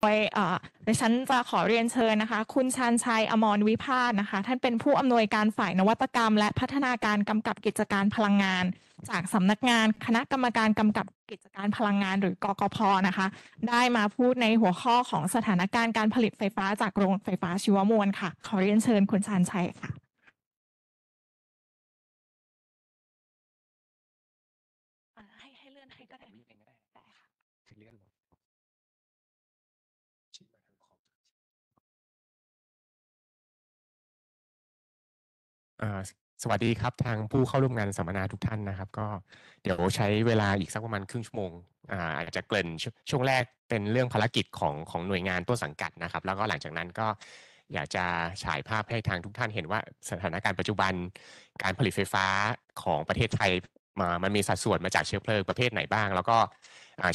โดยดิฉันจะขอเรียนเชิญนะคะ คุณชานชัยอมรวิพาสนะคะ ท่านเป็นผู้อำนวยการฝ่ายนวัตกรรม และพัฒนาการกำกับกิจการพลังงาน จากสำนักงานคณะกรรมการกำกับกิจการพลังงานหรือกกพนะคะ ได้มาพูดในหัวข้อของสถานการณ์การผลิตไฟฟ้าจากโรงไฟฟ้าชีวมวลค่ะ ขอเรียนเชิญคุณชานชัยค่ะสวัสดีครับทางผู้เข้าร่วมงานสัมมนาทุกท่านนะครับ ก็เดี๋ยวใช้เวลาอีกสักประมาณครึ่งชั่วโมงอาจจะเกริ่นชช่วงแรกเป็นเรื่องภารกิจของของหน่วยงานต้นสังกัดนะครับ แล้วก็หลังจากนั้นก็อยากจะฉายภาพให้ทางทุกท่าน เห็นว่าสถานการณ์ปัจจุบัน การผลิตไฟฟ้าของประเทศไทยมามันมีสัดส่วนมาจากเชื้อเพลิงประเภทไหนบ้าง แล้วก็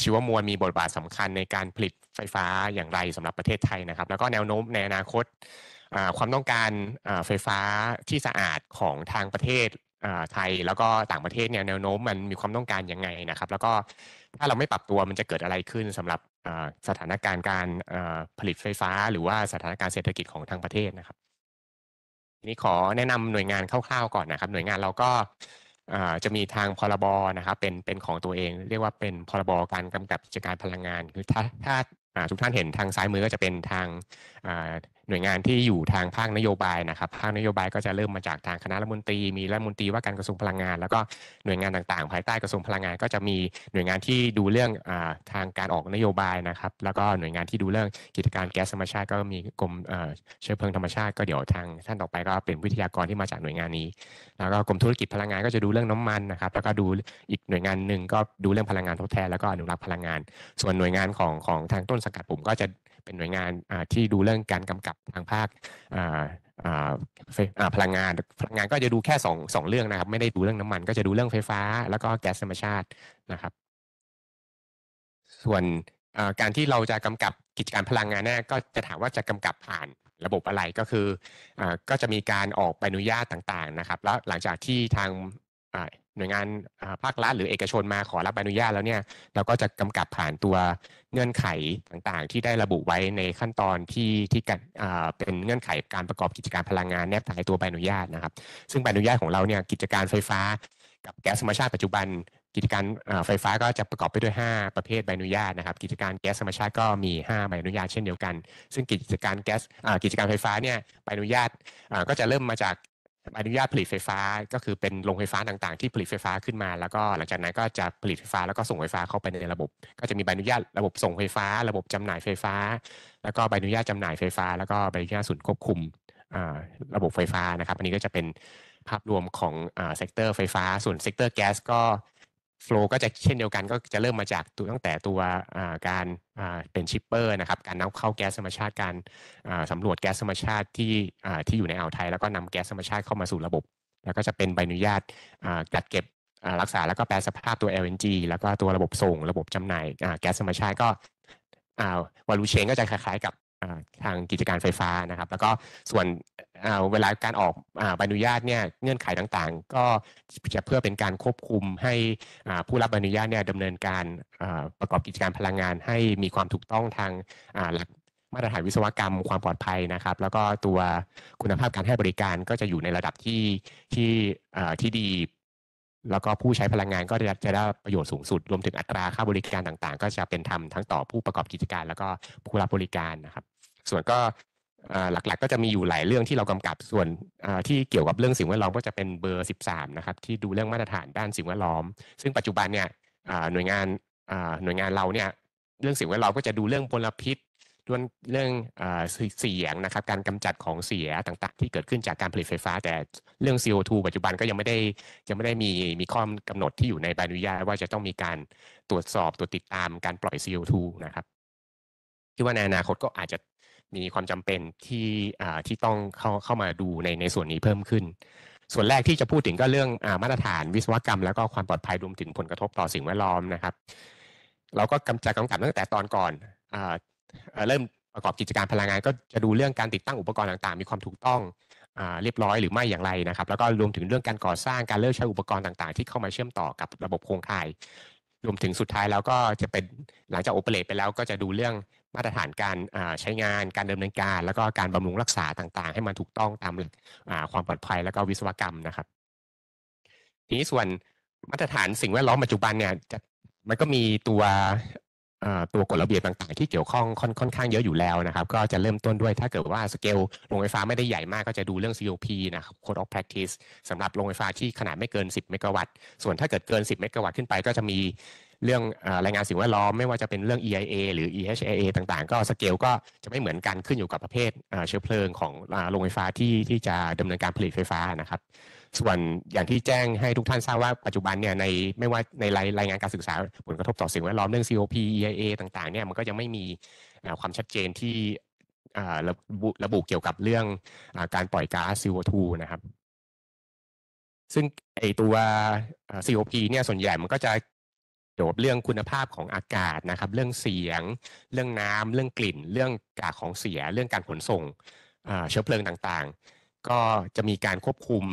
ชีวมวลมีบทบาทสำคัญในการผลิตไฟฟ้าอย่างไรสำหรับประเทศไทยนะครับแล้วก็แนวโน้มในอนาคตความต้องการไฟฟ้าที่สะอาดของทางประเทศไทย แล้วก็ต่างประเทศเนี่ยแนวโน้มมันมีความต้องการยังไงนะครับ แล้วก็ถ้าเราไม่ปรับตัวมันจะเกิดอะไรขึ้นสำหรับสถานการณ์การผลิตไฟฟ้า หรือว่าสถานการณ์เศรษฐกิจของทางประเทศนะครับทีนี้ขอแนะนำหน่วยงานคร่าวๆก่อนนะครับ หน่วยงานเราก็จะมีทางพรบนะครับเป็นเป็นของตัวเอง เรียกว่าเป็นพรบการกำกับกิจการพลังงานคือถ้าถ้าทุกท่านเห็นทางซ้ายมือก็จะเป็นทางหน่วยงานที่อยู่ทางภาคนโยบายนะครับ ภาคนโยบายก็จะเริ่มมาจากทางคณะรัฐมนตรี มีรัฐมนตรีว่าการกระทรวงพลังงาน แล้วก็หน่วยงานต่างๆ ภายใต้กระทรวงพลังงาน ก็จะมีหน่วยงานที่ดูเรื่องทางการออกนโยบายนะครับ แล้วก็หน่วยงานที่ดูเรื่องกิจการแก๊สธรรมชาติ ก็มีกรมเชื้อเพลิงธรรมชาติก็เดี๋ยวทางท่านต่อไปก็เป็นวิทยากรที่มาจากหน่วยงานนี้ แล้วก็กรมธุรกิจพลังงานก็จะดูเรื่องน้ำมันนะครับ แล้วก็ดูอีกหน่วยงานหนึ่งก็ดูเรื่องพลังงานทดแทนแล้วก็อนุรักษ์พลังงาน ส่วนหน่วยงานของของทางต้นสกัดผมก็จะเป็นหน่วยงานที่ดูเรื่องการกำกับทางภาคพลังงาน พลังงานก็จะดูแค่สองสองเรื่องนะครับ ไม่ได้ดูเรื่องน้ำมัน ก็จะดูเรื่องไฟฟ้า แล้วก็แก๊สธรรมชาตินะครับ ส่วนการที่เราจะกำกับกิจการพลังงานน่ก็จะถามว่าจะกำกับผ่านระบบอะไร ก็คืออก็จะมีการออกใบอนุญาตต่าง ๆ นะครับ แล้วหลังจากที่ทางหน่วยงานภาครัฐ หรือเอกชนมาขอรับใบอนุญาตแล้วเนี่ยเราก็จะกำกับผ่านตัวเงื่อนไขต่างๆ ที่ได้ระบุไว้ในขั้นตอนที่ที่เป็นเงื่อนไขการประกอบกิจการพลังงานแนบท้ายตัวใบอนุญาตนะครับซึ่งใบอนุญาตของเราเนี่ยกิจการไฟฟ้า กับแก๊สธรรมชาติปัจจุบัน กิจการไฟฟ้าก็จะประกอบไปด้วย 5 ประเภทใบอนุญาตนะครับกิจการแก๊สธรรมชาติก็มี5ใบอนุญาตเช่นเดียวกัน ซึ่งกิจการแก๊สกิจการไฟฟ้าเนี่ยใบอนุญาตก็จะเริ่มมาจากอนุญาตผลิตไฟฟ้าก็คือเป็นโรงไฟฟ้าต่างๆที่ผลิตไฟฟ้าขึ้นมา แล้วก็หลังจากนั้นก็จะผลิตไฟฟ้าแล้วก็ส่งไฟฟ้าเข้าไปในระบบ ก็จะมีใบอนุญาตระบบส่งไฟฟ้า ระบบจำหน่ายไฟฟ้า แล้วก็ใบอนุญาตจำหน่ายไฟฟ้าแล้วก็ใบอนุญาตศูนย์ควบคุมระบบไฟฟ้านะครับ อันนี้ก็จะเป็นภาพรวมของเซกเตอร์ไฟฟ้าส่วนเซกเตอร์แก๊สก็โฟล์ก็จะเช่นเดียวกันก็จะเริ่มมาจากตัวตั้งแต่ตัวการเป็นชิปเปอร์นะครับการนำเข้าแก๊สธรรมชาติการสำรวจแก๊สธรรมชาติ ที่ที่อยู่ในอ่าวไทย แล้วก็นำแก๊สธรรมชาติเข้ามาสู่ระบบ แล้วก็จะเป็นใบอนุญาตกัดเก็บรักษาแล้วก็แปลสภาพตัว LNG แล้วก็ตัวระบบส่งระบบจำหน่ายแก๊สธรรมชาติก็วาลูเชนก็จะคล้าย ๆกับทางกิจการไฟฟ้านะครับ แล้วก็ส่วนเวลาการออกใบอนุญาต เนี่ยเงื่อนไขต่างๆ ก็จะเพื่อเป็นการควบคุมให้ผู้รับใบอนุญาตเนี่ยดำเนินการประกอบกิจการพลังงานให้มีความถูกต้องทางหลักมาตรฐานวิศวกรรมความปลอดภัยนะครับ แล้วก็ตัวคุณภาพการให้บริการก็จะอยู่ในระดับที่ที่ที่ดีแล้วก็ผู้ใช้พลังงานก็จะจะได้ประโยชน์สูงสุด รวมถึงอัตราค่าบริการต่างๆ ก็จะเป็นธรรมทั้งต่อผู้ประกอบกิจการ แล้วก็ผู้รับบริการนะครับ ส่วนก็หลักๆ ก็จะมีอยู่หลายเรื่องที่เรากำกับ ส่วนที่เกี่ยวกับเรื่องสิ่งแวดล้อมก็จะเป็นเบอร์ 13 นะครับ ที่ดูเรื่องมาตรฐานด้านสิ่งแวดล้อม ซึ่งปัจจุบันเนี่ยหน่วยงานหน่วยงานเราเนี่ยเรื่องสิ่งแวดล้อมก็จะดูเรื่องพลพิษเรื่องเรื่องเสียงนะครับการกำจัดของเสียต่างๆ ที่เกิดขึ้นจากการผลิตไฟฟ้า แต่เรื่อง CO2 ปัจจุบันก็ยังไม่ได้ยังไม่ได้มีมีข้อกำหนดที่อยู่ในใบอนุญาตว่าจะต้องมีการตรวจสอบตรวจติดตามการปล่อย CO2 นะครับคิดว่าในอนาคตก็อาจจะมีความจำเป็นที่ที่ต้องเข้าเข้ามาดูในในส่วนนี้เพิ่มขึ้น ส่วนแรกที่จะพูดถึงก็เรื่องอมาตรฐานวิศวกรรมแล้วก็ความปลอดภัยรวมถึงผลกระทบต่อสิ่งแวดล้อมนะครับ เราก็กำจัดกำกับตั้งแต่ตอนก่อนเริ่มประกอบกิจการพลังงาน ก็จะดูเรื่องการติดตั้งอุปกรณ์ต่าง ๆ มีความถูกต้องเรียบร้อยหรือไม่อย่างไรนะครับแล้วก็รวมถึงเรื่องการก่อสร้างการเลิกใช้อุปกรณ์ต่าง ๆ ที่เข้ามาเชื่อมต่อกับระบบโครงข่าย รวมถึงสุดท้ายแล้วก็จะเป็นหลังจากโอเปเรตไปแล้ว ก็จะดูเรื่องมาตรฐานการใช้งานการดำเนินการ แล้วก็การบำรุงรักษาต่างๆ ให้มันถูกต้องตามความปลอดภัยแล้วก็วิศวกรรมนะครับ ทีนี้ส่วนมาตรฐานสิ่งแวดล้อมปัจจุบันเนี่ยมันก็มีตัวตัวกฎระเบียบต่างๆ ที่เกี่ยวข้องค่อนข้างเยอะอยู่แล้วนะครับก็จะเริ่มต้นด้วยถ้าเกิดว่าสเกลโรงไฟฟ้าไม่ได้ใหญ่มากก็จะดูเรื่อง COP นะครับ Code of Practice สำหรับโรงไฟฟ้าที่ขนาดไม่เกิน 10 เมกะวัตต์ส่วนถ้าเกิดเกิน 10 เมกะวัตต์ขึ้นไปก็จะมีเรื่องรายงานสิ่งแวดล้อมไม่ว่าจะเป็นเรื่อง EIA หรือ EHAA ต่างๆ ก็ สเกลก็จะไม่เหมือนกันขึ้นอยู่กับประเภทเชื้อเพลิงของโรงไฟฟ้าที่ที่จะดำเนินการผลิตไฟฟ้านะครับ ส่วนอย่างที่แจ้งให้ทุกท่านทราบว่าปัจจุบันเนี่ยในไม่ว่าในรายรายงานการศึกษาผลกระทบต่อสิ่งแวดล้อมเรื่อง COP EIA ต่าง ๆ เนี่ยมันก็ยังไม่มีความชัดเจนที่ระบุระบุเกี่ยวกับเรื่องอการปล่อยก๊าซ CO2 นะครับซึ่งไอตัว COP เนี่ยส่วนใหญ่มันก็จะเดียวเรื่องคุณภาพของอากาศนะครับ เรื่องเสียง เรื่องน้ำ เรื่องกลิ่น เรื่องกากของเสีย เรื่องการขนส่งเชื้อเพลิงต่างๆ ก็จะมีการควบคุม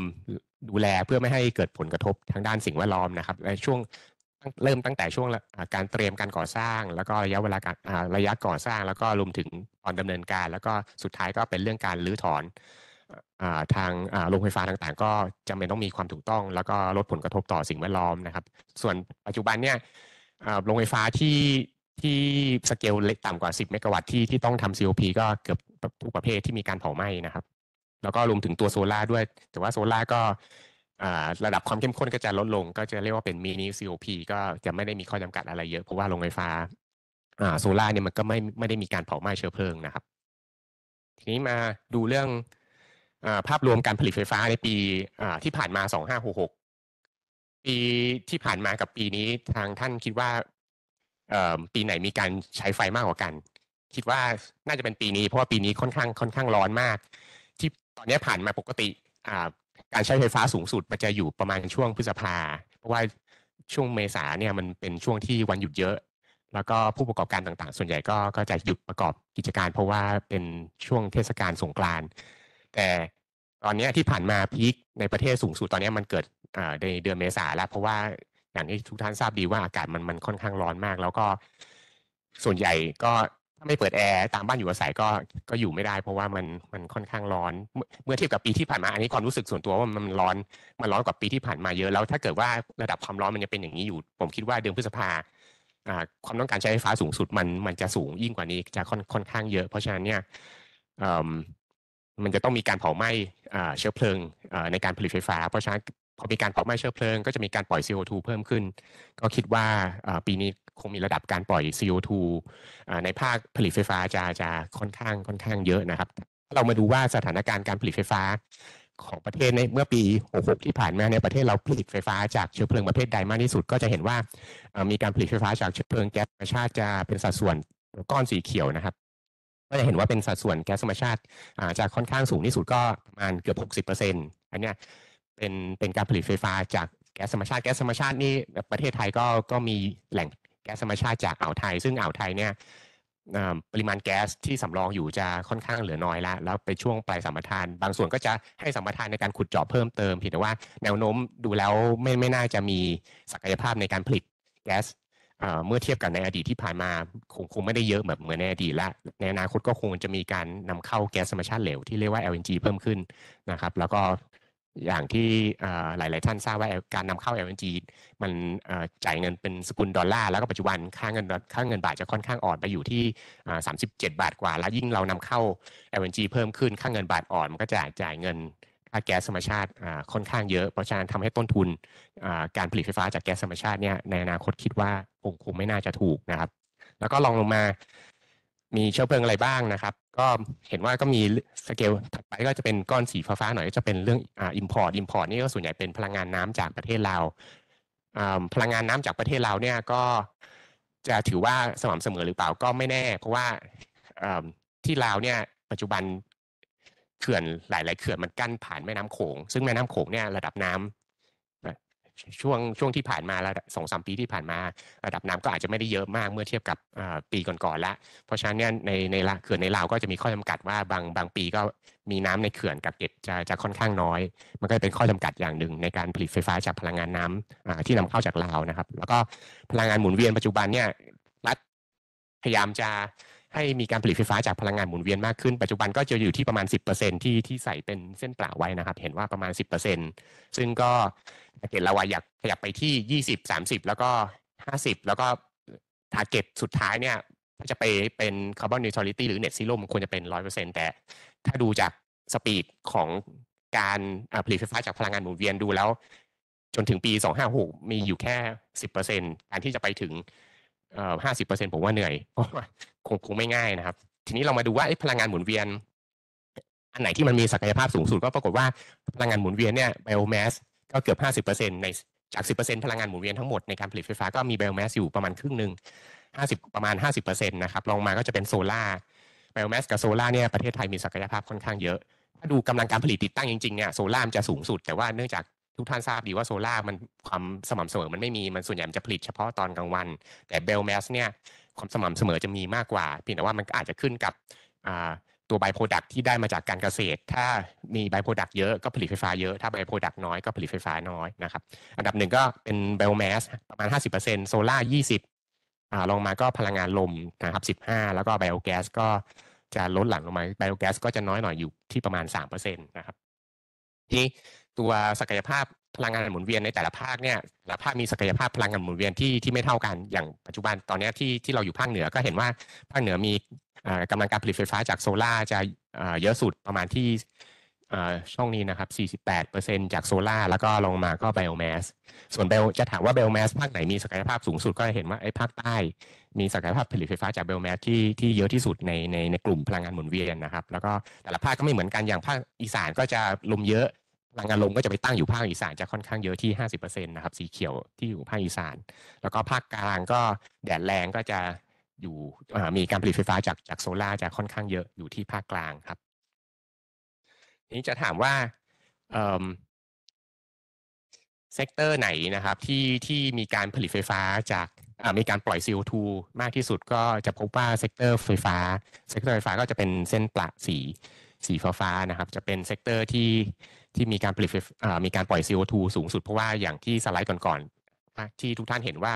ดูแลเพื่อไม่ให้เกิดผลกระทบทางด้านสิ่งแวดล้อมนะครับในช่วงเริ่มตั้งแต่ช่วงการเตรียมการก่อสร้าง แล้วก็ระยะเวลาการระยะก่อสร้าง แล้วก็รวมถึงตอนดำเนินการ แล้วก็สุดท้ายก็เป็นเรื่องการรื้อถอนทางโรงไฟฟ้าต่างๆก็จำเป็นต้องมีความถูกต้องแล้วก็ลดผลกระทบต่อสิ่งแวดล้อมนะครับ ส่วนปัจจุบันเนี่ยโรงไฟฟ้าที่ที่สเกลเล็กต่ำกว่า 10เมกะวัตต์ที่ที่ต้องทำ COP ก็เกือบทุกประเภทที่มีการเผาไหม้นะครับ แล้วก็รวมถึงตัวโซล่าด้วย แต่ว่าโซล่าก็ระดับความเข้มข้นก็จะลดลงก็จะเรียกว่าเป็นมินิ COP ก็จะไม่ได้มีข้อจำกัดอะไรเยอะเพราะว่าโรงไฟฟ้าโซล่าเนี่ยมันก็ไม่ไม่ได้มีการเผาไหม้เชื้อเพลิงนะครับ ทีนี้มาดูเรื่องภาพรวมการผลิตไฟฟ้าในปีที่ผ่านมา2566ปีที่ผ่านมากับปีนี้ทางท่านคิดว่าปีไหนมีการใช้ไฟมากกว่ากัน คิดว่าน่าจะเป็นปีนี้ เพราะว่าปีนี้ค่อนข้างค่อนข้างร้อนมาก ที่ตอนนี้ผ่านมาปกติการใช้ไฟฟ้าสูงสุดมันจะอยู่ประมาณช่วงพฤษภาเพราะว่าช่วงเมษาเนี่ยมันเป็นช่วงที่วันหยุดเยอะ แล้วก็ผู้ประกอบการต่างๆ ส่วนใหญ่ก็ก็จะหยุดประกอบกิจการเพราะว่าเป็นช่วงเทศกาลสงกรานต์แต่ตอนนี้ที่ผ่านมาพีคในประเทศสูงสุดตอนนี้มันเกิดในเดือนเมษาแล้ว เพราะว่าอย่างที่ทุกท่านทราบดีว่าอากาศมันมันค่อนข้างร้อนมาก แล้วก็ส่วนใหญ่ก็ถ้าไม่เปิดแอร์ตามบ้านอยู่อาศัยก็ก็อยู่ไม่ได้ เพราะว่ามันมันค่อนข้างร้อน เมื่อเทียบกับปีที่ผ่านมาอันนี้ความรู้สึกส่วนตัวว่ามันร้อนมันร้อนกว่าปีที่ผ่านมาเยอะแล้วถ้าเกิดว่าระดับความร้อนมันยังเป็นอย่างนี้อยู่ ผมคิดว่าเดือนพฤษภาความต้องการใช้ไฟฟ้าสูงสุดมันมันจะสูงยิ่งกว่านี้ จะค่อนค่อนข้างเยอะเพราะฉะนั้นเนี่ยมันจะต้องมีการเผาไหม้เชื้อเพลิงในการผลิตไฟฟ้า เพราะฉะนั้นพอมีการเผาไหม้เชื้อเพลิงก็จะมีการปล่อย CO2 เพิ่มขึ้น ก็คิดว่าปีนี้คงมีระดับการปล่อย CO2 ในภาคผลิตไฟฟ้าจะจะค่อนข้างค่อนข้างเยอะนะครับเรามาดูว่าสถานการณ์การผลิตไฟฟ้าของประเทศในเมื่อปี66ที่ผ่านมาในประเทศ เราผลิตไฟฟ้าจากเชื้อเพลิงประเภทใดมากที่สุดก็จะเห็นว่ามีการผลิตไฟฟ้าจากเชื้อเพลิงแก๊สธรรมชาติจะเป็นสัดส่วนก้อนสีเขียวนะครับก็จะเห็นว่าเป็นสัดส่วนแก๊สธรรมชาติอาจจะค่อนข้างสูงที่สุดก็ประมาณเกือบ 60%อันเนี้เป็นเป็นการผลิตไฟฟ้า จากแก๊สธรรมชาติ แก๊สธรรมชาตินี่ประเทศไทยก็ก็มีแหล่งแก๊สธรรมชาติจากอ่าวไทย ซึ่งอ่าวไทยเนี่ยปริมาณแก๊สที่สำรองอยู่จะค่อนข้างเหลือน้อยแล้วแล้วไปช่วงปลายสัมปทาน บางส่วนก็จะให้สัมปทานในการขุดเจาะเพิ่มเติมเพียงแต่ว่าแนวโน้มดูแล้วไม่ไม่น่าจะมีศักยภาพในการผลิตแก๊สเมื่อเทียบกับในอดีตที่ผ่านมาคงคงไม่ได้เยอะแบบเหมือนในอดีตละในอนาคตก็คงจะมีการนำเข้าแก๊สธรรมชาติเหลวที่เรียกว่า LNG เพิ่มขึ้นนะครับแล้วก็อย่างที่หลาย ๆ ท่านทราบว่าการนำเข้า LNG มันจ่ายเงินเป็นสกุลดอลลาร์แล้วก็ปัจจุบันค่าเงินค่าเงินบาทจะค่อนข้างอ่อนไปอยู่ที่37 บาทกว่า แล้วยิ่งเรานำเข้า LNG เพิ่มขึ้นค่าเงินบาทอ่อนมันก็จะจ่ายเงินค่าแก๊สธรรมชาติค่อนข้างเยอะเพราะฉะนั้นทำให้ต้นทุนการผลิตไฟฟ้าจากแก๊สธรรมชาติเนี่ยในอนาคตคิดว่าคงคงไม่น่าจะถูกนะครับ แล้วก็ลองลงมามีเชื้อเพลิงอะไรบ้างนะครับก็เห็นว่าก็มีสเกลถัดไปก็จะเป็นก้อนสีฟ้าๆหน่อยก็จะเป็นเรื่องอ่าอิมพอร์ตอิมพอร์ตนี่ก็ส่วนใหญ่เป็นพลังงานน้ำจากประเทศลาวพลังงานน้ำจากประเทศลาวเนี่ยก็จะถือว่าสม่ำเสมอหรือเปล่าก็ไม่แน่ เพราะว่าที่ลาวเนี่ยปัจจุบันเขื่อนหลายๆเขื่อนมันกั้นผ่านแม่น้ำโขงซึ่งแม่น้ำโขงเนี่ยระดับน้ำช่วงช่วงที่ผ่านมาสองสามปีที่ผ่านมา ระดับน้ำก็อาจจะไม่ได้เยอะมากเมื่อเทียบกับปีก่อนๆละเพราะฉะนั้นในในเขื่อนในลาวก็จะมีข้อจำกัดว่า บางบางปีก็มีน้ำในเขื่อนกับเก็บจะจะค่อนข้างน้อย มันก็เป็นข้อจำกัดอย่างหนึ่งในการผลิตไฟฟ้าจากพลังงานน้ำที่นำเข้าจากลาวนะครับ แล้วก็พลังงานหมุนเวียนปัจจุบันเนี่ยรัฐพยายามจะให้มีการผลิตไฟฟ้าจากพลังงานหมุนเวียนมากขึ้น ปัจจุบันก็จะอยู่ที่ประมาณ 10%ที่ที่ใส่เป็นเส้นเปล่าไว้นะครับ เห็นว่าประมาณ 10%ซึ่งก็เกตเราอยากขยับไปที่ 20 30 แล้วก็ 50 แล้วก็ทาร์เก็ตสุดท้ายเนี่ยจะไปเป็นคาร์บอนนิวทรัลิตี้หรือเน็ตซีโร่มันควรจะเป็น 100%แต่ถ้าดูจากสปีดของการผลิตไฟฟ้าจากพลังงานหมุนเวียนดูแล้ว จนถึงปี 256 มีอยู่แค่ 10%การที่จะไปถึงห้าสิบเปอร์เซ็นผมว่าเหนื่อย เพราะว่าคงคงไม่ง่ายนะครับ ทีนี้เรามาดูว่าพลังงานหมุนเวียน อันไหนที่มันมีศักยภาพสูงสุด ก็ปรากฏว่าพลังงานหมุนเวียนเนี่ยไบโอแมส ก็เกือบห้าสิบเปอร์เซ็นตในจากสิบเปอร์เซ็นพลังงานหมุนเวียนทั้งหมดในการผลิตไฟฟ้าก็มีไบโอแมสอยู่ประมาณครึ่งหนึ่งห้าสิบประมาณห้าสิบเปอร์เซ็นตนะครับลงมาก็จะเป็นโซลา่าไบโอแมสกับโซลา่าเนี่ยประเทศไทยมีศักยภาพค่อนข้างเยอะ ถ้าดูกำลังการผลิตติดตั้งจริงๆเนี่ยโซล่าม์จะสูงสุดแต่ว่าเนื่องจากทุกท่านทราบดีว่าโซล่ามันความสม่ำเสมอมันไม่มี มันส่วนใหญ่มันจะผลิตเฉพาะตอนกลางวัน แต่เบลแมส เนี่ยความสม่ำเสมอจะมีมากกว่าเพียงแต่ว่ามันอาจจะขึ้นกับตัวไบโปรดักที่ได้มาจากการเกษตร ถ้ามีไบโปรดักเยอะก็ผลิตไฟฟ้าเยอะ ถ้าไบโปรดักน้อยก็ผลิตไฟฟ้าน้อยนะครับ อันดับหนึ่งก็เป็นเบลแมส ประมาณ 50%โซล่า20ลงมาก็พลังงานลมนะครับ15แล้วก็ไบโอแก๊สก็จะลดหลั่ลงมาไบโอแก๊สก็จะน้อยหน่อยอยู่ที่ประมาณ3%นะครับ ทีตัวศักยภาพพลังงานหมุนเวียนในแต่ละภาคเนี่ยแต่ละภาคมีศักยภาพพลังงานหมุนเวียนที่ที่ไม่เท่ากันอย่างปัจจุบันตอนนี้ที่ที่เราอยู่ภาคเหนือก็เห็นว่า ภาคเหนือมีกำลังการผลิตไฟฟ้าจากโซลา่าจะเยอะสุดประมาณที่ช่องนี้นะครับ 48%จากโซลา่าแล้วก็ลงมาก็เบลแมสส่วนเบลจะถามว่าเบลแมสภาคไหนมีศักยภาพสูงสุดก็เห็นว่าไอ้ภาคใต้ มีศักยภาพผลิตไฟฟ้าจากเบลแมสที่ที่เยอะที่สุดในในในกลุ่มพลังงานหมุนเวียนนะครับแล้วก็แต่ละภาคก็ไม่เหมือนกันอย่างภาคอีสานก็จะลมเยอะพลังงานลมก็จะไปตั้งอยู่ภาคอีสานจะค่อนข้างเยอะที่50%นะครับสีเขียวที่อยู่ภาคอีสานแล้วก็ภาคกลางก็แดดแรงก็จะอยู่มีการผลิตไฟฟ้าจากจากโซลา่าจะค่อนข้างเยอะอยู่ที่ภาคกลางครับนี้จะถามว่าเซกเตอร์ไหนนะครับ ที่ที่มีการผลิตไฟฟ้าจากมีการปล่อย CO2 มากที่สุดก็จะพบว่าเซกเตอร์ ไฟฟ้าเซกเตอร์ไฟฟ้า ก็จะเป็นเส้นประสีสีฟ้าๆนะครับ จะเป็นเซกเตอร์ที่ที่มีการผลิตมีการปล่อย CO2 สูงสุด เพราะว่าอย่างที่สไลด์ก่อนๆที่ทุกท่านเห็นว่า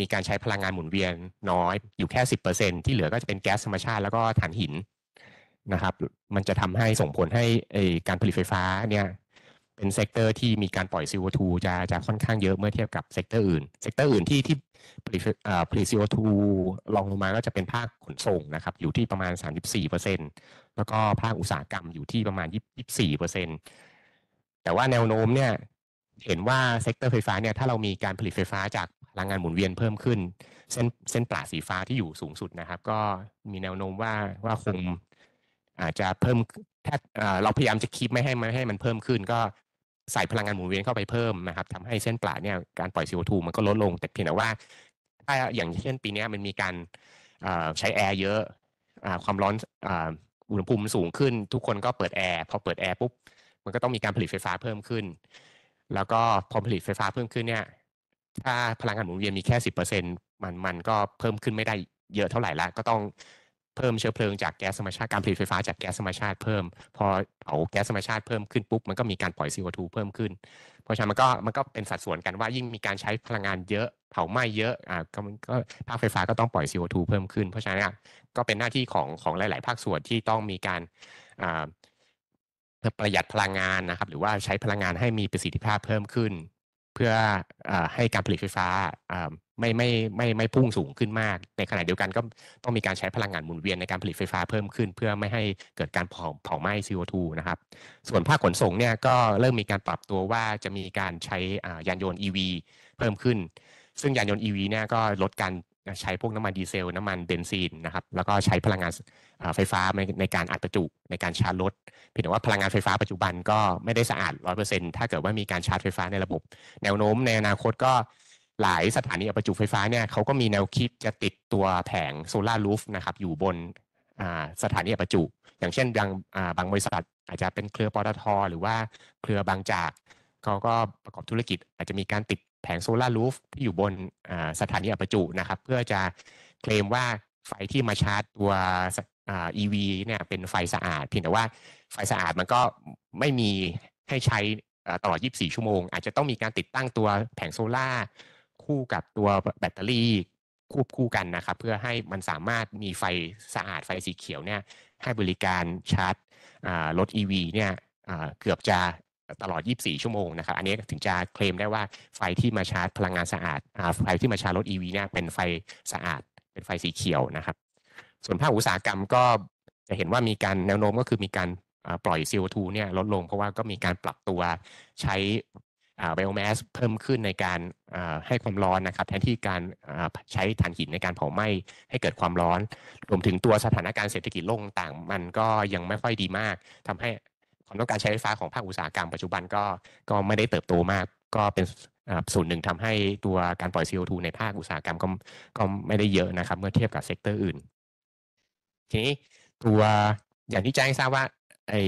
มีการใช้พลังงานหมุนเวียนน้อยอยู่แค่ 10%ที่เหลือก็จะเป็นแก๊สธรรมชาติแล้วก็ถ่านหินนะครับ มันจะทำให้ส่งผลให้การผลิตไฟฟ้าเนี่ยเป็นเซกเตอร์ที่มีการปล่อย CO2 จะจะค่อนข้างเยอะเมื่อเทียบกับเซกเตอร์อื่น เซกเตอร์อื่นที่ที่ผลิตผลิต CO2 ลองลงมาก็จะเป็นภาคขนส่งนะครับอยู่ที่ประมาณ34%แล้วก็ภาคอุตสาหกรรมอยู่ที่ประมาณ 24%เแต่ว่าแนวโน้มเนี่ยเห็นว่าเซกเตอร์ไฟฟ้าเนี่ยถ้าเรามีการผลิตไฟฟ้าจากพลังงานหมุนเวียนเพิ่มขึ้น เส้นเส้นปลาสีฟ้าที่อยู่สูงสุดนะครับ ก็มีแนวโน้มว่าว่าคงอาจจะเพิ่มถ้าเราพยายามจะคีบไม่ให้มันให้มันเพิ่มขึ้น ก็ใส่พลังงานหมุนเวียนเข้าไปเพิ่มนะครับทำให้เส้นปลาเนี่ยการปล่อย CO2 มันก็ลดลง แต่เพียงแต่ว่า ถ้าอย่างเช่น ปีนี้มันมีการใช้แอร์เยอะความร้อนอุณหภูมิสูงขึ้นทุกคนก็เปิดแอร์พอเปิดแอร์ปุ๊บมันก็ต้องมีการผลิตไฟฟ้าเพิ่มขึ้น แล้วก็พอผลิตไฟฟ้าเพิ่มขึ้นเนี่ย ถ้าพลังงานหมุนเวียนมีแค่สิบเปอร์เซ็นมันมันก็เพิ่มขึ้นไม่ได้เยอะเท่าไหร่ละก็ต้องเพิ่มเชื้อเพลิงจากแก๊สธรรมชาติ การผลิตไฟฟ้าจากแก๊สธรรมชาติเพิ่ม พอเอาแก๊สธรรมชาติเพิ่มขึ้นปุ๊บ มันก็มีการปล่อย CO2 เพิ่มขึ้น เพราะฉะนั้นมันก็มันก็เป็นสัดส่วนกันว่า ยิ่งมีการใช้พลังงานเยอะ เผาไหม้เยอะ อ่า ก็มันก็ภาคไฟฟ้าก็ต้องปล่อย CO2 เพิ่มขึ้น เพราะฉะนั้น ก็เป็นหน้าที่ของของหลาย ๆ ภาคส่วนที่ต้องมีการอ่าประหยัดพลังงานนะครับหรือว่าใช้พลังงานให้มีประสิทธิภาพเพิ่มขึ้น เพื่ออให้การผลิตไฟฟ้าไม่ไม่ไม่ไม่พุ่งสูงขึ้นมากในขณะเดียวกันก็ต้องมีการใช้พลังงานหมุนเวียนในการผลิตไฟฟ้าเพิ่มขึ้นเพื่อไม่ให้เกิดการเผาไหม้ CO2 นะครับส่วนภาคขนส่งเนี่ยก็เริ่มมีการปรับตัวว่าจะมีการใช้ยานยนต์ EV เพิ่มขึ้น ซึ่งยานยนต์ EV เนี่ยก็ลดการใช้พวกน้ำมันดีเซล น้ำมันเบนซินนะครับแล้วก็ใช้พลังงานไฟฟ้าในในการอัดประจุ ในการชาร์จรถเพียงแต่ว่าพลังงานไฟฟ้าปัจจุบันก็ไม่ได้สะอาด 100%ถ้าเกิดว่ามีการชาร์จไฟฟ้าในระบบ แนวโน้มในอนาคตก็หลายสถานีอัดประจุไฟฟ้าเนี่ยเขาก็มีแนวคิด จะติดตัวแผงโซลารูฟนะครับอยู่บนสถานีอัดประจุอย่างเช่นบางบางบริษัทอาจจะเป็นเครือปตทหรือว่าเครือบางจากเขาก็ประกอบธุรกิจอาจจะมีการติดแผงโซลารูฟที่อยู่บนสถานีอัประจุนะครับ เพื่อจะเคลมว่าไฟที่มาชาร์จตัวอีวีเนี่ยเป็นไฟสะอาดเพียงแต่ว่าไฟสะอาดมันก็ไม่มีให้ใช้ตลอด 24 ชั่วโมง อาจจะต้องมีการติดตั้งตัวแผงโซลา่าคู่กับตัวแบตเตอรี่ควบคู่กันนะครับ เพื่อให้มันสามารถมีไฟสะอาดไฟสีเขียวเนี่ยให้บริการชาร์จรถอีวีเนี่ยเกือบจะตลอด 24 ชั่วโมงนะครับ อันนี้ถึงจะเคลมได้ว่าไฟที่มาชาร์จพลังงานสะอาดอไฟที่มาชาร์จรถ EV เนี่ยเป็นไฟสะอาด เป็นไฟสีเขียวนะครับ ส่วนภาคอุตสาหกรรมก็จะเห็นว่ามีการแนวโน้มก็คือมีการปล่อย CO2 เนี่ยลดลงเพราะว่าก็มีการปรับตัวใช้ไบโอแมสเพิ่มขึ้นในการให้ความร้อนนะครับ แทนที่การใช้ถ่านหินในการเผาไหม้ให้เกิดความร้อน รวมถึงตัวสถานการณ์เศรษฐกิจโลกต่าง มันก็ยังไม่ค่อยดีมากทำให้ความต้องการใช้ไฟฟ้าของภาคอุตสาหกรรมปัจจุบันก็ก็ไม่ได้เติบโตมาก ก็เป็นส่วนหนึ่งทำให้ตัวการปล่อย CO2 ในภาคอุตสาหกรรมก็ก็ไม่ได้เยอะนะครับ เมื่อเทียบกับเซกเตอร์อื่นทีนี้ตัวอย่างที่แจ้งทราบว่าไอ้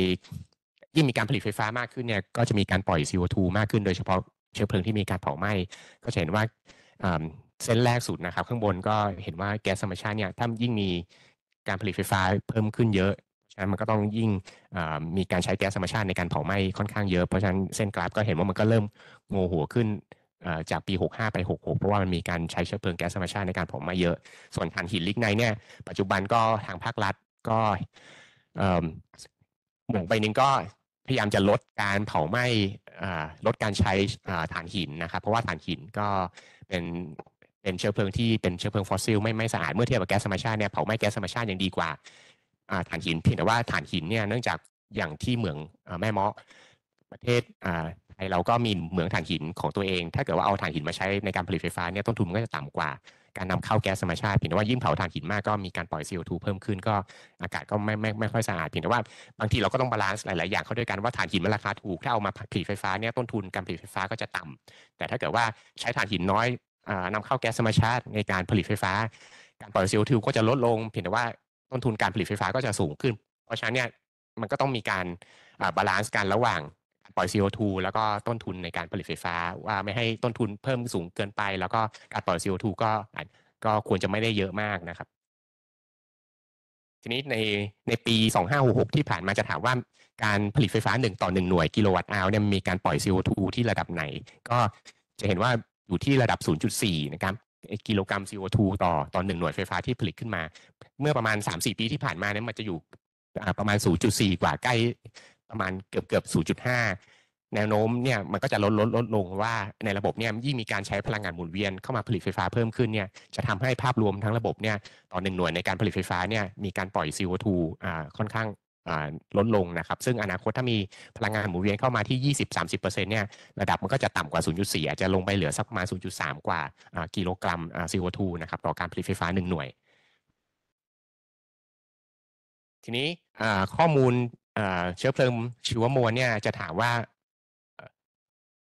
ยิ่งมีการผลิตไฟฟ้ามากขึ้นเนี่ยก็จะมีการปล่อย CO2 มากขึ้นโดยเฉพาะเชื้อเพลิงที่มีการเผาไหม้ก็จะเห็นว่าเส้นแรกสุดนะครับข้างบนก็เห็นว่าแก๊สธรรมชาติเนี่ยถ้ายิ่งมีการผลิตไฟฟ้าเพิ่มขึ้นเยอะมันก็ต้องยิ่งมีการใช้แก๊สธรรมชาติในการเผาไหม้ค่อนข้างเยอะ เพราะฉะนั้นเส้นกราฟก็เห็นว่ามันก็เริ่มงอหัวขึ้นจากปี65ไป66เพราะว่ามันมีการใช้เชื้อเพลิงแก๊สธรรมชาติในการเผาไหม้เยอะส่วนถ่านหินลิกไนเนี่ยปัจจุบันก็ทางภาครัฐก็หมุนไปนึงก็พยายามจะลดการเผาไหม้ลดการใช้ถ่านหินนะครับเพราะว่าถ่านหินก็เป็นเป็นเชื้อเพลิงที่เป็นเชื้อเพลิงฟอสซิลไม่ไม่สะอาดเมื่อเทียบกับแก๊สธรรมชาติเนี่ยเผาไหม้แก๊สธรรมชาติยังดีกว่าฐานหินเพียงแต่ว่าฐานหินเนี่ยเนื่องจากอย่างที่เหมืองแม่เมาะประเทศไทยเราก็มีเหมืองฐานหินของตัวเอง ถ้าเกิดว่าเอาฐานหินมาใช้ในการผลิตไฟฟ้าเนี่ยต้นทุนมันก็จะต่ำกว่า การนำเข้าแก๊สธรรมชาติเพียงแต่ว่ายิ่งเผาถ่านหินมากก็มีการปล่อย CO2 เพิ่มขึ้นก็อากาศก็ไม่ไม่ไม่ค่อยสะอาดเพียงแต่ว่าบางทีเราก็ต้องบาลานซ์หลายๆอย่างเข้าด้วยกันว่าถ่านหินมันราคาถูกถ้าเอามาผลิตไฟฟ้าเนี่ยต้นทุนการผลิตไฟฟ้าก็จะต่ำ แต่ถ้าเกิดว่าใช้ถ่านหินน้อยนำเข้าแก๊สธรรมชาติในการผลิตไฟฟ้าการปล่อย CO2 ก็จะลดลงเพียงแต่ว่าต้นทุนการผลิตไฟฟ้าก็จะสูงขึ้นเพราะฉะนั้นเนี่ยมันก็ต้องมีการบาลานซ์กันระหว่างปล่อย CO2 แล้วก็ต้นทุนในการผลิตไฟฟ้าว่าไม่ให้ต้นทุนเพิ่มสูงเกินไป แล้วก็การปล่อย CO2 ก็ก็ควรจะไม่ได้เยอะมากนะครับ ทีนี้ในในปี 2566 ที่ผ่านมาจะถามว่าการผลิตไฟฟ้า1ต่อ1หน่วยกิโลวัตต์อาวเนี่ยมีการปล่อย CO2 ที่ระดับไหน ก็จะเห็นว่าอยู่ที่ระดับ0.4นะครับกิโลกรรัม CO2 ต่อต่อหนึ่งหน่วยไฟฟ้าที่ผลิตขึ้นมา เมื่อประมาณ 3-4 ปีที่ผ่านมาเนี่ยมันจะอยู่ประมาณ 0.4 กว่าใกล้ ประมาณเกือบเกือบ0.5 แนวโน้มเนี่ยมันก็จะลดลดลดลงว่า ในระบบเนี่ยยิ่งมีการใช้พลังงานหมุนเวียนเข้ามาผลิตไฟฟ้าเพิ่มขึ้นเนี่ยจะทำให้ภาพรวมทั้งระบบเนี่ยต่อหนึ่งหน่วยในการผลิตไฟฟ้าเนี่ยมีการปล่อย CO2 อ่าค่อนข้างลดลงนะครับ ซึ่งอนาคตถ้ามีพลังงานหมุนเวียนเข้ามาที่ 20-30%เนี่ยระดับมันก็จะต่ำกว่า 0.4 อาจจะลงไปเหลือสักประมาณ 0.3 กว่า กิโลกรัม CO2 นะครับต่อการผลิตไฟฟ้า1หน่วย ทีนี้ข้อมูลเชื้อเพลิงชีวมวลเนี่ยจะถามว่า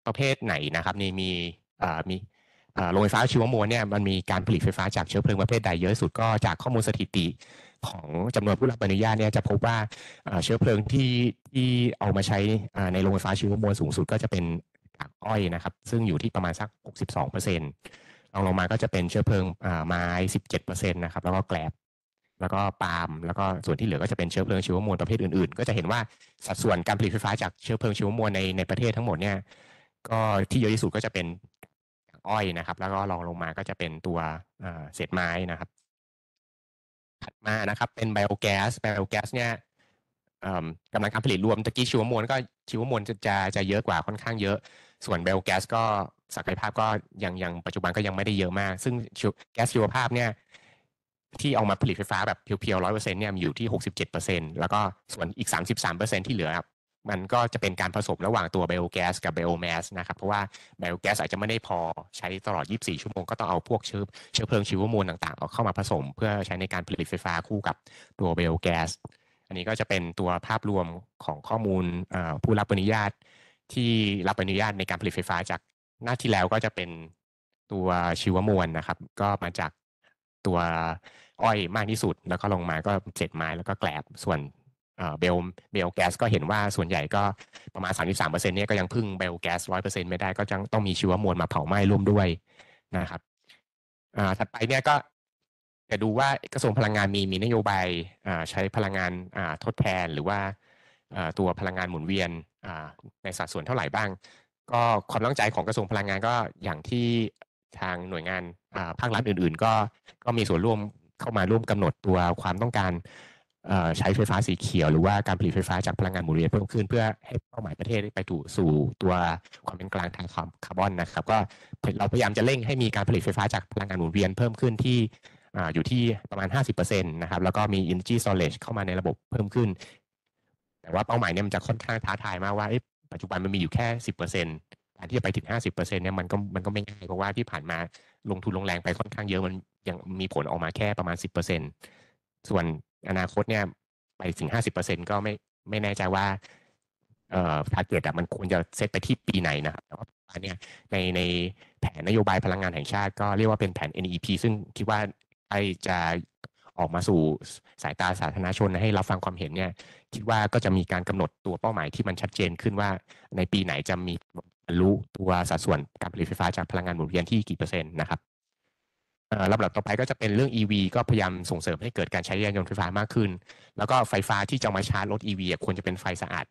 ประเภทไหนนะครับนี่มีมีโรงไฟฟ้าชีวมวลเนี่ยมันมีการผลิตไฟฟ้าจากเชื้อเพลิงประเภทใดเยอะสุดก็จากข้อมูลสถิติของจำนวนผู้รับอนุญาตเนี่ยจะพบว่าเชื้อเพลิงที่ที่เอามาใช้ในโรงไฟฟ้าชีวมวลสูงสุดก็จะเป็นกากอ้อยนะครับ ซึ่งอยู่ที่ประมาณสัก 62เปอร์เซ็นต์รองลงมาก็จะเป็นเชื้อเพลิงไม้ 17เปอร์เซ็นต์นะครับแล้วก็แกลบ แล้วก็ปาล์มแล้วก็ส่วนที่เหลือก็จะเป็น เชื้อเพลิงชีวมวลประเภทอื่นๆก็จะเห็นว่าสัดส่วนการผลิตไฟฟ้าจากเชื้อเพลิงชีวมวลในในประเทศทั้งหมดเนี่ยก็ที่เยอะที่สุดก็จะเป็นอ้อยนะครับ แล้วก็รองลงมาก็จะเป็นตัวเศษไม้นะครับถัดมานะครับเป็นไบโอแก๊สไบโอแก๊สเนี่ยกำลังการผลิตรวมตะกี้ชีวมวลก็ชีวมวลจะจะจะเยอะกว่าค่อนข้างเยอะ ส่วนไบโอแก๊สก็ศักยภาพก็ยังยังปัจจุบันก็ยังไม่ได้เยอะมากซึ่งแก๊สชีวภาพเนี่ยที่เอามาผลิตไฟฟ้าแบบเพียวๆร้อยเปอร์เซ็นต์เนี่ยมอยู่ที่หกสิบเจ็ดเปอร์เซ็นต์แล้วก็ส่วนอีกสามสิบสามเปอร์เซ็นต์ที่เหลือมันก็จะเป็นการผสมระหว่างตัวไบโอแก๊สกับไบโอแมส นะครับ เพราะว่าไบโอแก๊สอาจจะไม่ได้พอใช้ตลอด 24 ชั่วโมงก็ต้องเอาพวกเชื้อเชื้อเพลิงชีวมวลต่างๆเอาเข้ามาผสมเพื่อใช้ในการผลิตไฟฟ้าคู่กับตัวไบโอแก๊สอันนี้ก็จะเป็นตัวภาพรวมของข้อมูลผู้รับอนุญาตที่รับอนุญาตในการผลิตไฟฟ้า จากหน้าที่แล้วก็จะเป็นตัวชีวมวลนะครับ ก็มาจากตัวอ้อยมากที่สุดแล้วก็ลงมาก็เจ็ดไม้แล้วก็แกลบส่วนเบลเบลแก๊สก็เห็นว่าส่วนใหญ่ก็ประมาณ 33%เนี่ยก็ยังพึ่งเบลแก๊สร้อยเปอร์เซ็นต์ไม่ได้ก็จังต้องมีชีวมวลมาเผาไหม้ร่วมด้วยนะครับอ่าถัดไปเนี่ยก็จะดูว่ากระทรวงพลังงานมีมีนโยบายอ่าใช้พลังงานอ่าทดแทน หรือว่าอ่าตัวพลังงานหมุนเวียนอ่าในสัดส่วนเท่าไหร่บ้าง ก็ความตั้งใจของกระทรวงพลังงานก็อย่างที่ทางหน่วยงานภาครัฐอื่นๆ ก็ก็มีส่วนร่วมเข้ามาร่วมกำหนดตัวความต้องการใช้ไฟฟ้าสีเขียวหรือว่าการผลิตไฟฟ้าจากพลังงานหมุนเวียนเพิ่มขึ้นเพื่อ ให้เป้าหมายประเทศไปถูสู่ตัวความเป็นกลางทางคาร์บอนนะครับก็เราพยายามจะเร่งให้มีการผลิตไฟฟ้าจากพลังงานหมุนเวียน เพิ่มขึ้นที่อยู่ที่ประมาณ 50%นะครับแล้วก็มี energy storage เข้ามาในระบบเพิ่มขึ้น แต่ว่าเป้าหมายเนี่ยมันจะค่อนข้างท้าทายมากว่าปัจจุบันมันมีอยู่แค่ 10%การที่จะไปถึง 50%เนี่ยมันก็มันก็ไม่ง่ายเพราะว่าที่ผ่านมาลงทุนลงแรงไปค่อนข้างเยอะมันยังมีผลออกมาแค่ประมาณ 10%ส่วนอนาคตเนี่ยไปถึงห้าสิบเปอร์เซ็นก็ไม่ไม่แน่ใจว่าเอ่อทาร์เก็ตมันควรจะเซตไปที่ปีไหนนะครับแต่ว่าอันเนี้ยในในแผนนโยบายพลังงานแห่งชาติก็เรียกว่าเป็นแผน NEP ซึ่งคิดว่าไอจะออกมาสู่สายตาสาธารณชน ให้รับฟังความเห็นเนี่ย คิดว่าก็จะมีการกำหนดตัวเป้าหมายที่มันชัดเจนขึ้นว่า ในปีไหนจะมีรู้ตัวสัดส่วนการผลิตไฟฟ้าจากพลังงานหมุนเวียนที่กี่เปอร์เซ็นต์นะครับลำดับต่อไปก็จะเป็นเรื่อง EV ก็พยายามส่งเสริมให้เกิดการใช้ยานยนต์ไฟฟ้ามากขึ้น แล้วก็ไฟฟ้าที่จะมาชาร์จรถ EV ควรจะเป็นไฟสะอาด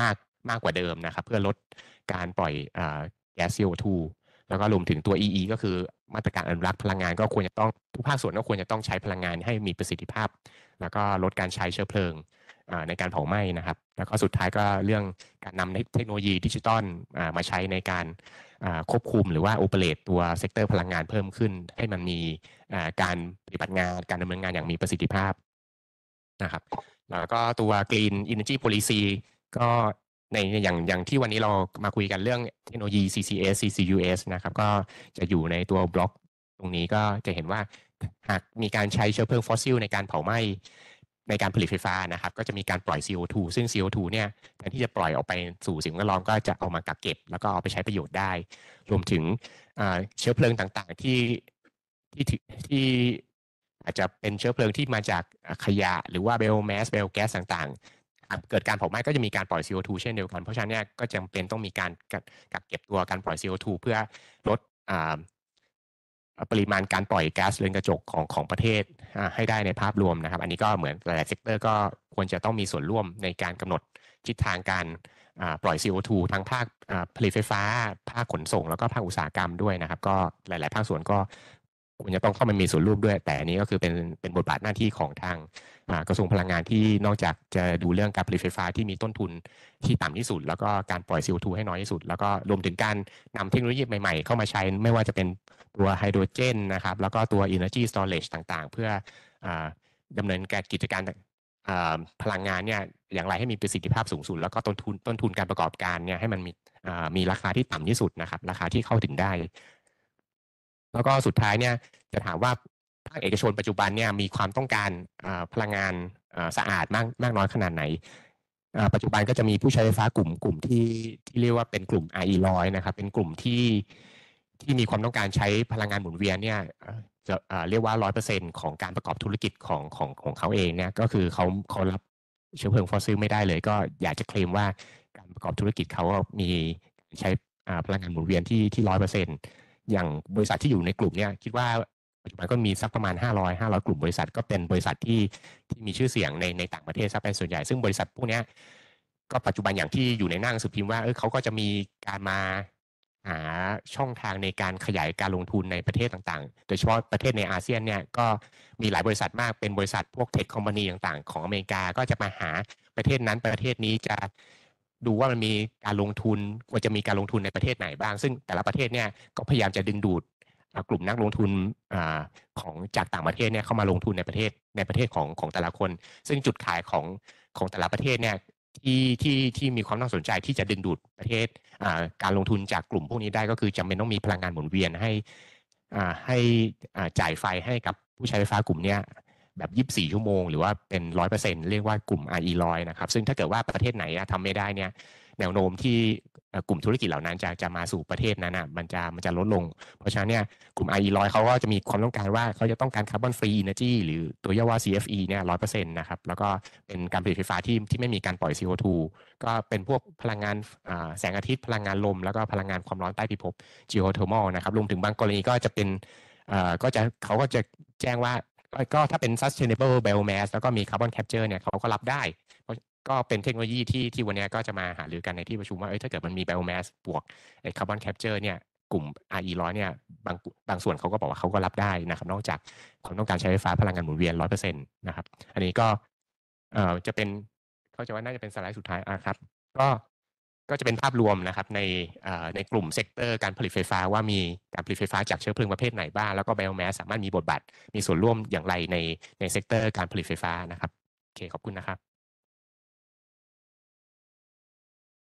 มากมากกว่าเดิมนะครับ เพื่อลดการปล่อยแก๊ส CO2 แล้วก็รวมถึงตัว EE ก็คือมาตรการอนุรักษ์พลังงานก็ควรจะต้องทุกภาคส่วนก็ควรจะต้องใช้พลังงานให้มีประสิทธิภาพ แล้วก็ลดการใช้เชื้อเพลิงในการเผาไหม้นะครับ แล้วก็สุดท้ายก็เรื่องการนำเทคโนโลยีดิจิตอลมาใช้ในการควบคุมหรือว่าโอเปเรตตัวเซกเตอร์พลังงานเพิ่มขึ้น ให้มันมีการปฏิบัติงานการดำเนินงานอย่างมีประสิทธิภาพนะครับแล้วก็ตัว Green Energy Policy ก็ในอย่างอย่างที่วันนี้เรามาคุยกันเรื่องเทคโนโลยี CCS CCUS นะครับ ก็จะอยู่ในตัวบล็อกตรงนี้ก็จะเห็นว่าหากมีการใช้เชื้อเพลิงฟอสซิลในการเผาไหม้ในการผลิตไฟฟ้านะครับ ก็จะมีการปล่อย CO2 ซึ่ง CO2 เนี่ยแทนที่จะปล่อยออกไปสู่สิ่งแวดล้อมก็จะเอามากักเก็บ แล้วก็เอาไปใช้ประโยชน์ได้ รวมถึงเชื้อเพลิงต่างๆ ที่ที่ที่อาจจะเป็นเชื้อเพลิงที่มาจากขยะ หรือว่าเบลแมสเบลแก๊สต่างๆเกิดการเผาไหม้ก็จะมีการปล่อย CO2 เช่นเดียวกัน เพราะฉะนั้นเนี่ยก็จำเป็นต้องมีการกักเก็บตัวการปล่อย CO2 เพื่อลดปริมาณการปล่อยก๊าซเรือนกระจกของของประเทศให้ได้ในภาพรวมนะครับ อันนี้ก็เหมือนหลายๆเซกเตอร์ก็ควรจะต้องมีส่วนร่วมในการกำหนดทิศทางการปล่อย CO2 ทั้งภาคผลิตไฟฟ้าภาคขนส่ง แล้วก็ภาคอุตสาหกรรมด้วยนะครับ ก็หลาย ๆ ภาคส่วนก็ควรจะต้องเข้ามามีส่วนร่วมด้วย แต่อันนี้ก็คือเป็นเป็นบทบาทหน้าที่ของทางกระทรวงพลังงานที่นอกจากจะดูเรื่องการผลิตไฟฟ้า ที่มีต้นทุนที่ต่ำที่สุด แล้วก็การปล่อย CO2 ให้น้อยที่สุดแล้วก็รวมถึงการนำเทคโนโลยีใหม่ๆเข้ามาใช้ไม่ว่าจะเป็นตัวไฮโดรเจนนะครับแล้วก็ตัว Energy Storage ต่างๆ เพื่ออดำเนินการกิจการพลังงานเนี่ย อย่างไรให้มีประสิทธิภาพสูงสุดแล้วก็ต้นทุนต้นทุนการประกอบการเนี่ยให้มันมีมีราคาที่ต่ำที่สุดนะครับราคาที่เข้าถึงได้ แล้วก็สุดท้ายเนี่ย จะถามว่าภาคเอกชนปัจจุบันเนี่ยมีความต้องการพลังงานสะอาดมากมากน้อยขนาดไหน ปัจจุบันก็จะมีผู้ใช้ไฟฟ้ากลุ่มกลุ่มที่ที่เรียกว่าเป็นกลุ่ม IE ร้อยนะครับเป็นกลุ่มที่ที่มีความต้องการใช้พลังงานหมุนเวียนเนี่ยจะเรียกว่าร้อยเปอร์เซ็นตของการประกอบธุรกิจของของของเขาเองเนี่ยก็คือเขาเขารับเชื้อเพลิงฟอสซิลไม่ได้เลย ก็อยากจะเคลมว่าการประกอบธุรกิจเขามีใช้พลังงานหมุนเวียนที่ที่ร้อยเปอร์เซ็นตอย่างบริษัทที่อยู่ในกลุ่มเนี่ยคิดว่าปัจจุบันก็มีสักประมาณ500 500 กลุ่มบริษัท ก็เป็นบริษัทที่ที่มีชื่อเสียงในในต่างประเทศซะเป็นส่วนใหญ่ซึ่งบริษัทพวกนี้ก็ปัจจุบันอย่างที่อยู่ในนั่งสุพิมพ์ว่าเออเขาก็จะมีการมาหาช่องทางในการขยายการลงทุนในประเทศต่าง ๆ โดยเฉพาะประเทศในอาเซียนเนี่ยก็มีหลายบริษัทมาก เป็นบริษัทพวกเทคคอมพานีต่างๆ ของอเมริกาก็จะมาหาประเทศนั้นประเทศนี้จะดูว่ามันมีการลงทุนว่าจะมีการลงทุนในประเทศไหนบ้างซึ่งแต่ละประเทศเนี่ยก็พยายามจะดึงดูดกลุ่มนักลงทุนอของจากต่างประเทศเนี่ยเข้ามาลงทุนในประเทศในประเทศของของแต่ละคน ซึ่งจุดขายของของแต่ละประเทศเนี่ยที่ที่ที่มีความน่าสนใจที่จะดึงดูดประเทศการลงทุนจากกลุ่มพวกนี้ได้ก็คือจำเป็นต้องมีพลังงานหมุนเวียนให้ให้จ่ายไฟให้กับผู้ใช้ไฟฟ้ากลุ่มนี้แบบ 24 ชั่วโมงหรือว่าเป็น้อยเรเรียกว่ากลุ่ม r e 1อยนะครับซึ่งถ้าเกิดว่าประเทศไหนทำไม่ได้เนี่ย แนวโน้มที่กลุ่มธุรกิจเหล่านั้นจะจะมาสู่ประเทศนั้นอ่ะมันจะมันจะลดลง เพราะฉะนั้นเนี่ยกลุ่ม IE ร้อยเขาก็จะมีความต้องการว่าเขาจะต้องการคาร์บอนฟรีเอรนจีหรือตัวย่อว่า CFE เนี่ยร้อยเปอร์เซ็นต์นะครับแล้วก็เป็นการผลิตไฟฟ้าที่ที่ไม่มีการปล่อย CO2 ก็เป็นพวกพลังงานแสงอาทิตย์ พลังงานลม แล้วก็พลังงานความร้อนใต้พิภพ geothermal นะครับรวมถึงบางกรณีก็จะเป็นก็จะเขาก็จะแจ้งว่าก็ถ้าเป็น sustainable biomass แล้วก็มี carbon capture เนี่ยเขาก็รับได้ก็เป็นเทคโนโลยีที่ที่วันนี้ก็จะมาหารือกันในที่ประชุมว่าเอ้ยถ้าเกิดมันมีไบโอแมสบวกคาร์บอนแคปเจอร์เนี่ยกลุ่ม RE ร้อยเนี่ยบางบางส่วนเขาก็บอกว่าเขาก็รับได้นะครับ นอกจากความต้องการใช้ไฟฟ้าพลังงานหมุนเวียนร้อยเปอร์เซ็นต์นะครับ อันนี้ก็เอ่อจะเป็นเข้าใจว่าน่าจะเป็นสไลด์สุดท้ายอ่ะครับก็ก็จะเป็นภาพรวมนะครับในในกลุ่มเซกเตอร์การผลิตไฟฟ้าว่ามีการผลิตไฟฟ้าจากเชื้อเพลิงประเภทไหนบ้างแล้วก็ไบโอแมสสามารถมีบทบาทมีส่วนร่วมอย่างไรในในเซกเตอร์การผลิตไฟฟ้านะครับโอเคขอบคุณนะครับ